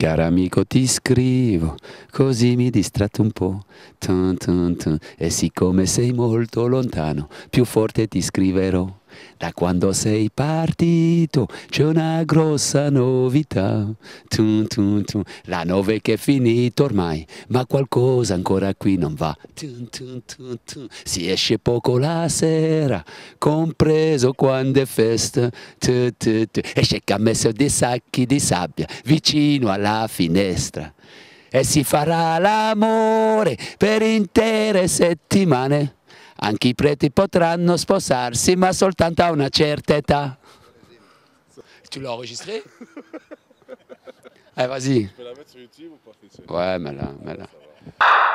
Caro amico ti scrivo, così mi distratto un po', tun tun tun. e siccome sei molto lontano, più forte ti scriverò. Da quando sei partito c'è una grossa novità. Tum, tum, tum. La nove che è finita ormai, ma qualcosa ancora qui non va. Si esce poco la sera, compreso quando è festa. Esce che ha messo dei sacchi di sabbia vicino alla finestra. E si farà l'amore per intere settimane. Anche i preti potranno sposarsi, ma soltanto a una certa età. Tu l'as enregistré Eh, vas-y. Tu peux la mettre sur YouTube ou pas Ouais, mais là, mais là.